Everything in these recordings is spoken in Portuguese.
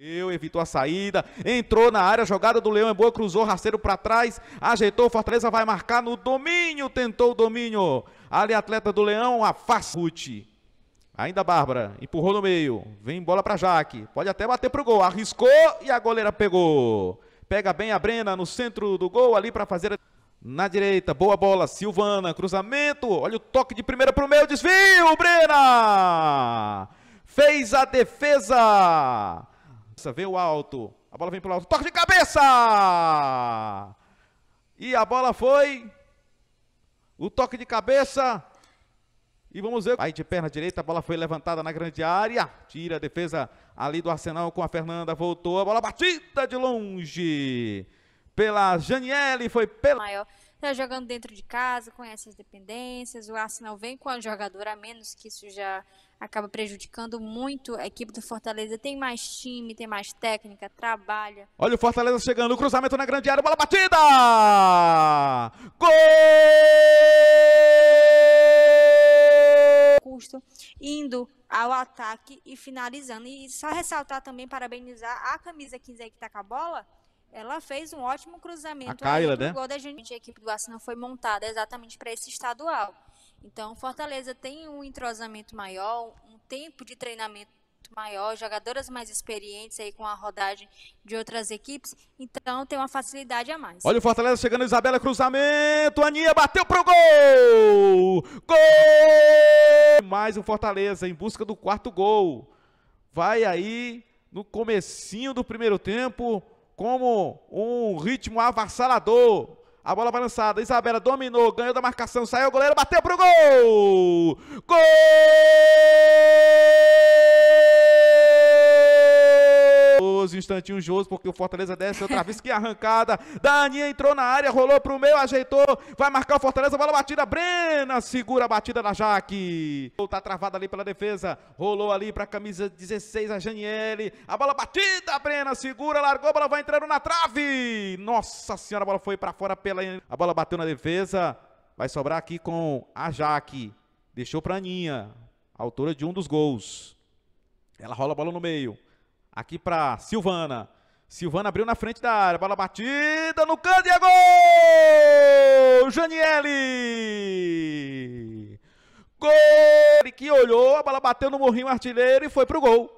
Eu evitou a saída, entrou na área, jogada do Leão é boa, cruzou rasteiro para trás, ajeitou, Fortaleza vai marcar no domínio, tentou o domínio. Ali atleta do Leão, afasta Ruti. Ainda Bárbara, empurrou no meio, vem bola para Jaque, pode até bater pro gol, arriscou e a goleira pegou. Pega bem a Brena no centro do gol ali para fazer na direita, boa bola, Silvana, cruzamento, olha o toque de primeira pro meio, desvio, Brena! Fez a defesa! Vê o alto. A bola vem para o alto. Toque de cabeça! E a bola foi. O toque de cabeça. E vamos ver. Aí de perna direita, a bola foi levantada na grande área. Tira a defesa ali do Arsenal com a Fernanda. Voltou. A bola batida de longe. Pela Janiele. Foi pela. Maior tá jogando dentro de casa, conhece as dependências, o Arsenal vem com a jogadora a menos, que isso já acaba prejudicando muito a equipe do Fortaleza. Tem mais time, tem mais técnica, trabalha. Olha o Fortaleza chegando, o cruzamento na grande área, bola batida! Gol! Custo indo ao ataque e finalizando. E só ressaltar também, parabenizar a camisa 15 aí que tá com a bola ela fez um ótimo cruzamento. A Kyla, né? Gol da gente. A equipe do Arsenal foi montada exatamente para esse estadual. Então, Fortaleza tem um entrosamento maior, um tempo de treinamento maior, jogadoras mais experientes aí com a rodagem de outras equipes, então tem uma facilidade a mais. Olha o Fortaleza chegando, Isabela, cruzamento, Aninha bateu pro gol! Gol! Mais o um Fortaleza em busca do quarto gol. Vai aí no comecinho do primeiro tempo, como um ritmo avassalador. A bola vai lançada, Isabela dominou, ganhou da marcação, saiu o goleiro, bateu pro gol! Gol! Constantino Joso, porque o Fortaleza desce outra vez, que arrancada, Dani entrou na área, rolou pro meio, ajeitou, vai marcar o Fortaleza, bola batida, Brena segura a batida da Jaque, tá travada ali pela defesa, rolou ali pra camisa 16, a Janiele, a bola batida, Brena segura, largou, a bola vai entrando na trave, nossa senhora, a bola foi pra fora pela, a bola bateu na defesa, vai sobrar aqui com a Jaque, deixou pra Aninha, autora de um dos gols, ela rola a bola no meio, Aqui para Silvana. Silvana abriu na frente da área. Bola batida no canto e é gol! Janiele! Gol! Ele que olhou, a bola bateu no morrinho artilheiro e foi pro gol.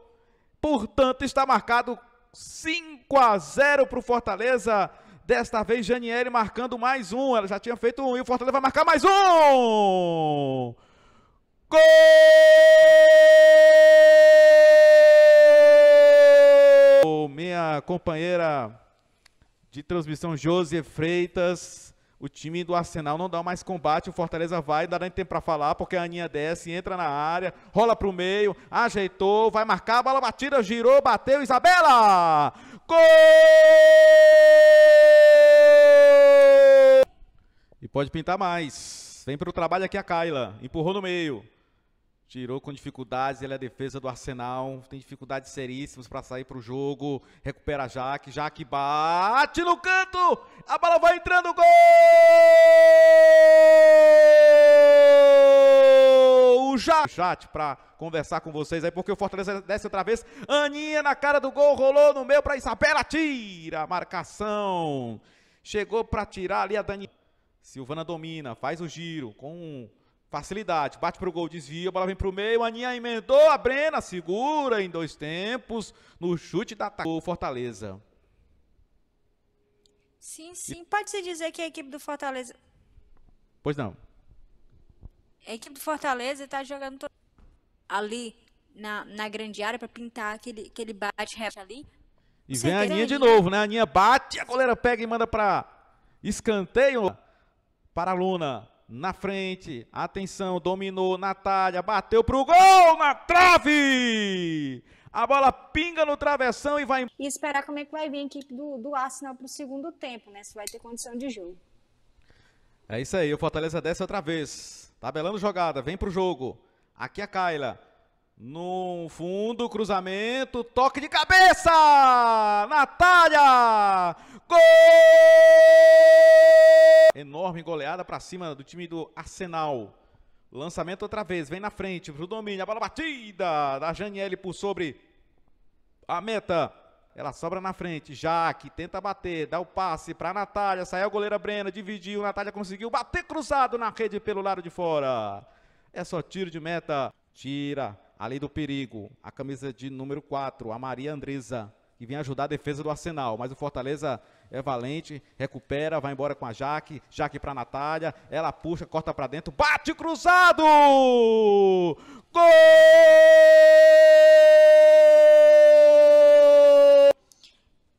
Portanto, está marcado 5 a 0 para o Fortaleza. Desta vez, Janiele marcando mais um. Ela já tinha feito um e o Fortaleza vai marcar mais um! Gol! minha companheira de transmissão, José Freitas. O time do Arsenal não dá mais combate, o Fortaleza vai, dá nem tempo para falar, porque a Aninha desce, entra na área, rola para o meio, ajeitou, vai marcar, bola batida, girou, bateu, Isabela! Gol! E pode pintar mais. Vem para o trabalho aqui a Kaila, empurrou no meio tirou com dificuldades ele é a defesa do Arsenal, tem dificuldades seríssimas para sair para o jogo, recupera Jaque, Jaque bate no canto, a bola vai entrando, gol! Jaque. chat para conversar com vocês aí, porque o Fortaleza desce outra vez, Aninha na cara do gol, rolou no meio para Isabela, tira, marcação, chegou para tirar ali a Dani, Silvana domina, faz o giro com Facilidade. Bate pro gol, desvia, a bola vem pro meio meio. Aninha emendou, a Brena segura em dois tempos. No chute da atacou Fortaleza. Sim, sim. Pode-se dizer que a equipe do Fortaleza. Pois não. A equipe do Fortaleza está jogando ali na, na grande área para pintar aquele, aquele bate reto ali. E vem a Aninha de novo, né? A Aninha bate, a goleira pega e manda para escanteio para a Luna na frente, atenção, dominou, Natália, bateu pro gol, na trave! A bola pinga no travessão e vai. E esperar como é que vai vir a equipe do, do Arsenal pro segundo tempo, né? Se vai ter condição de jogo. É isso aí, o Fortaleza desce outra vez. Tabelando jogada, vem pro jogo. Aqui é a Kaila. No fundo, cruzamento, toque de cabeça! Natália! Gol! Enorme goleada para cima do time do Arsenal. Lançamento outra vez, vem na frente pro domínio, a bola batida da Janiele por sobre a meta. Ela sobra na frente, Jaque tenta bater, dá o passe para Natália, saiu a goleira Brena, dividiu, Natália conseguiu bater cruzado na rede pelo lado de fora. É só tiro de meta, tira ali do perigo. A camisa de número 4, a Maria Andresa que vem ajudar a defesa do Arsenal. Mas o Fortaleza é valente, recupera, vai embora com a Jaque, Jaque para Natália, ela puxa, corta para dentro, bate cruzado! Gol!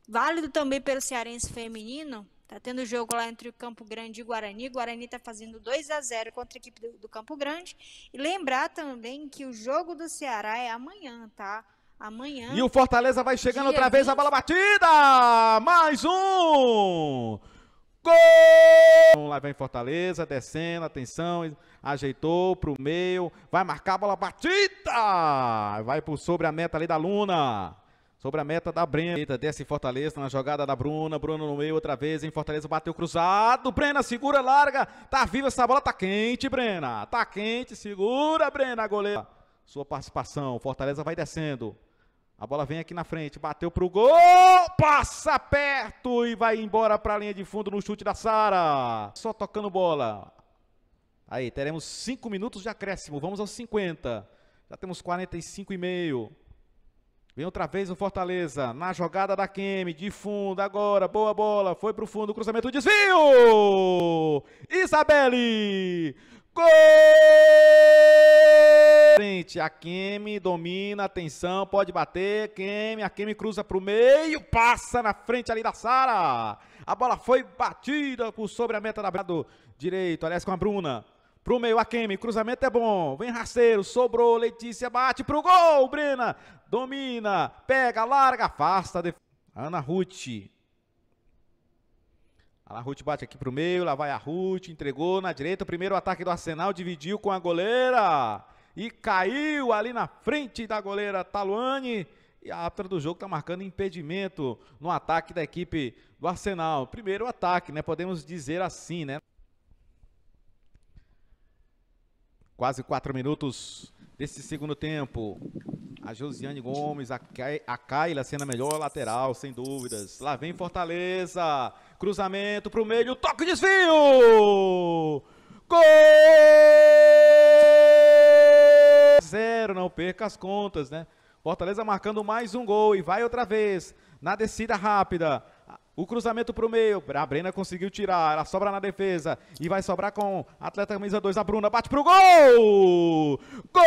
Válido também pelo Cearense Feminino, Tá tendo jogo lá entre o Campo Grande e o Guarani. Guarani tá fazendo 2 a 0 contra a equipe do, do Campo Grande. E lembrar também que o jogo do Ceará é amanhã, tá? Amanhã. E o Fortaleza vai chegando outra vez a bola batida! Mais um! Gol! Lá vem Fortaleza, descendo, atenção, ajeitou pro meio, vai marcar a bola batida! Vai por sobre a meta ali da Luna. Sobre a meta da Brena, desce Fortaleza na jogada da Bruna, Bruna no meio outra vez, em Fortaleza bateu cruzado, Brena segura, larga, tá viva essa bola, tá quente Brena, tá quente, segura Brena, goleira. Sua participação, Fortaleza vai descendo. A bola vem aqui na frente, bateu pro gol, passa perto e vai embora para a linha de fundo no chute da Sara. Só tocando bola. Aí, teremos 5 minutos de acréscimo, vamos aos 50. Já temos 45 e meio. Vem outra vez o Fortaleza, na jogada da Kemi, de fundo, agora, boa bola, foi pro fundo, cruzamento, desvio! Isabelle! Gol! frente. A Kemi domina, atenção, pode bater. Kemi, a Kemi cruza para o meio, passa na frente ali da Sara. A bola foi batida por sobre a meta da brado direito, aliás, com a Bruna. Pro meio, a Kemi, cruzamento é bom. Vem rasteiro, sobrou, Letícia bate pro gol, Brena. Domina, pega, larga, afasta. Def... Ana Ruth. A Ruth bate aqui pro meio, lá vai a Ruth, entregou na direita, o primeiro ataque do Arsenal, dividiu com a goleira e caiu ali na frente da goleira Taluane. E a árbitra do jogo está marcando impedimento no ataque da equipe do Arsenal. Primeiro ataque, né? Podemos dizer assim, né? Quase quatro minutos desse segundo tempo. A Josiane Gomes, a, Kay, sendo a melhor lateral, sem dúvidas. Lá vem Fortaleza. Cruzamento para o meio, toque desvio! Gol! 0, não perca as contas, né? Fortaleza marcando mais um gol e vai outra vez na descida rápida. O cruzamento para o meio, a Brena conseguiu tirar, Ela sobra na defesa e vai sobrar com atleta camisa 2, a Bruna bate pro gol! Gol!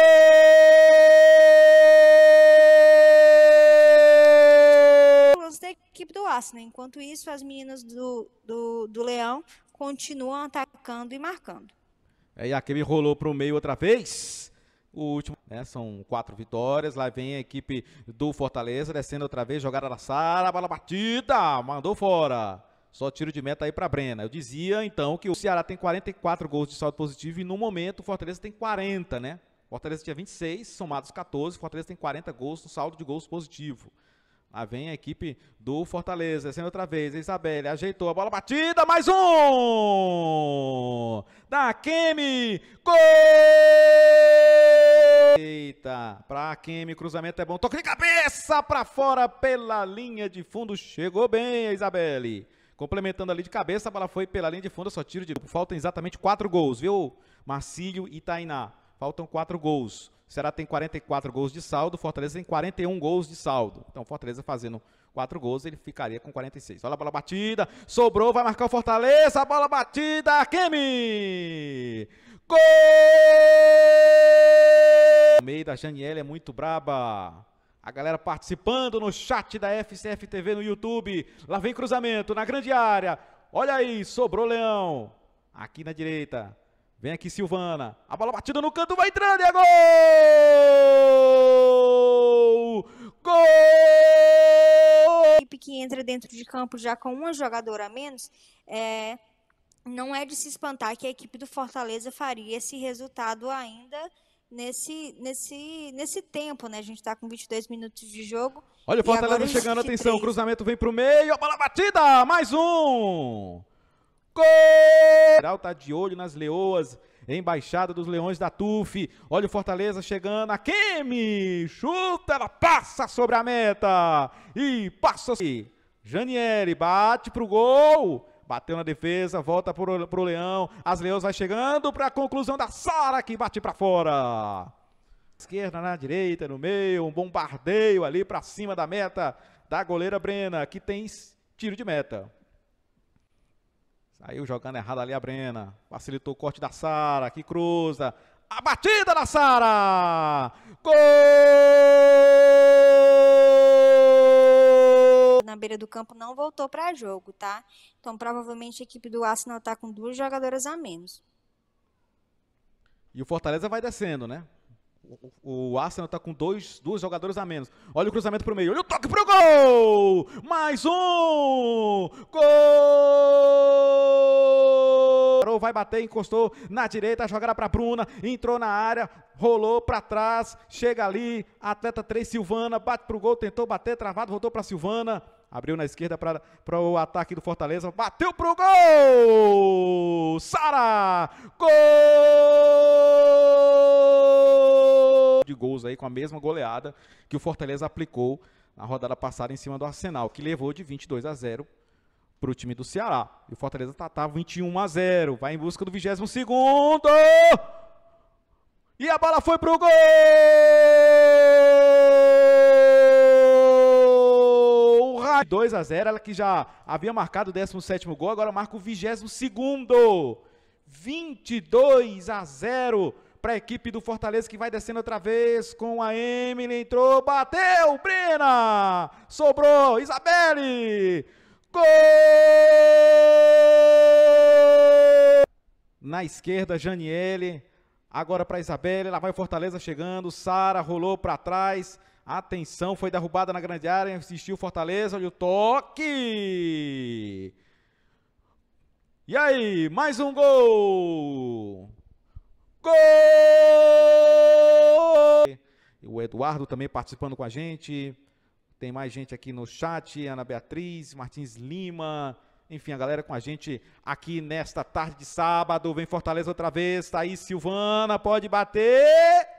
Da equipe do Arsenal Enquanto isso, as meninas do, do, do Leão continuam atacando e marcando. É, e aquele rolou para o meio outra vez o último. Né? São quatro vitórias. Lá vem a equipe do Fortaleza descendo outra vez. Jogada na Sara, bola batida, mandou fora. Só tiro de meta aí para Brena. Eu dizia então que o Ceará tem 44 gols de saldo positivo e no momento o Fortaleza tem 40, né? O Fortaleza tinha 26, somados 14, o Fortaleza tem 40 gols no saldo de gols positivo. Lá vem a equipe do Fortaleza, descendo outra vez. A Isabelle ajeitou a bola batida, mais um! Da Kemi! Gol! Eita, pra Kimi, cruzamento é bom. Toque de cabeça pra fora pela linha de fundo. Chegou bem a Isabelle. Complementando ali de cabeça, a bola foi pela linha de fundo, só tiro de... Faltam exatamente quatro gols, viu? Marcílio e Tainá. Faltam quatro gols. Será Ceará tem 44 gols de saldo, Fortaleza tem 41 gols de saldo. Então, Fortaleza fazendo quatro gols, ele ficaria com 46. Olha a bola batida, sobrou, vai marcar o Fortaleza, a bola batida, Kemi! Gol! meio da Janiela é muito braba. A galera participando no chat da FCF TV no YouTube. Lá vem cruzamento na grande área. Olha aí, sobrou Leão. Aqui na direita. Vem aqui Silvana. A bola batida no canto, vai entrando e é gol! Gol! A equipe que entra dentro de campo já com uma jogadora a menos é não é de se espantar que a equipe do Fortaleza faria esse resultado ainda nesse, nesse, nesse tempo, né? A gente está com 22 minutos de jogo. Olha o Fortaleza chegando, atenção, cruzamento vem para o meio, bola batida, mais um! Gol! Geral tá de olho nas leoas, embaixada dos leões da TUF. Olha o Fortaleza chegando, a Kemi! Chuta, ela passa sobre a meta! E passa... Janieri bate pro gol! bateu na defesa, volta pro, pro Leão. As Leões vai chegando para a conclusão da Sara que bate para fora. Esquerda na direita, no meio, um bombardeio ali para cima da meta da goleira Brena, que tem tiro de meta. Saiu jogando errado ali a Brena. Facilitou o corte da Sara, que cruza. A batida da Sara! Gol! na beira do campo não voltou para jogo, tá? Então provavelmente a equipe do Arsenal está com duas jogadoras a menos. E o Fortaleza vai descendo, né? O, Arsenal está com dois, dois jogadores a menos. Olha o cruzamento pro meio. Olha o toque pro gol! Mais um! Gol! Vai bater, encostou na direita, jogará para Bruna, entrou na área, rolou para trás, chega ali, atleta 3 Silvana, bate pro gol, tentou bater, travado, voltou para Silvana. Abriu na esquerda para o ataque do Fortaleza. Bateu para o gol! Sara! Gol! De gols aí com a mesma goleada que o Fortaleza aplicou na rodada passada em cima do Arsenal, que levou de 22 a 0 para o time do Ceará. E o Fortaleza está tá 21 tá a 0. Vai em busca do 22 segundo! E a bola foi pro gol! vai. 2 a 0 ela que já havia marcado o 17 gol, agora marca o 22. 22 a 0 para a equipe do Fortaleza que vai descendo outra vez com a Emily. Entrou, bateu, Brena! Sobrou, Isabelle! Gol! Na esquerda, Janiele. Agora para Isabelle, lá vai o Fortaleza chegando. Sara rolou para trás. Atenção, foi derrubada na grande área, insistiu Fortaleza, olha o toque! E aí, mais um gol! Gol! O Eduardo também participando com a gente. Tem mais gente aqui no chat, Ana Beatriz, Martins Lima, enfim, a galera com a gente aqui nesta tarde de sábado. Vem Fortaleza outra vez, Aí, Silvana, pode bater!